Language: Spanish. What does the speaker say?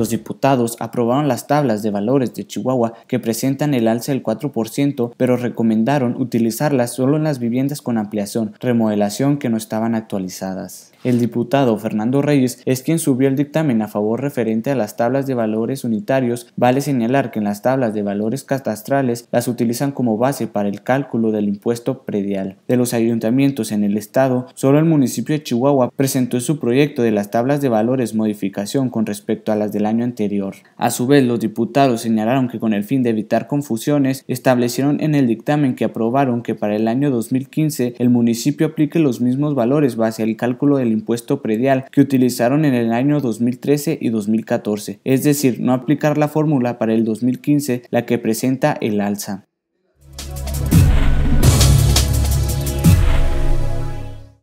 los diputados aprobaron las tablas de valores de Chihuahua que presentan el alza del 4%, pero recomendaron utilizarlas solo en las viviendas con ampliación, remodelación que no estaban actualizadas. El diputado Fernando Reyes es quien subió el dictamen a favor referente a las tablas de valores unitarios. Vale señalar que en las tablas de valores catastrales las utilizan como base para el cálculo del impuesto predial. De los ayuntamientos en el estado, solo el municipio de Chihuahua presentó su proyecto de las tablas de valores modificación con respecto a las de la año anterior. A su vez, los diputados señalaron que con el fin de evitar confusiones, establecieron en el dictamen que aprobaron que para el año 2015 el municipio aplique los mismos valores base al cálculo del impuesto predial que utilizaron en el año 2013 y 2014, es decir, no aplicar la fórmula para el 2015 la que presenta el alza.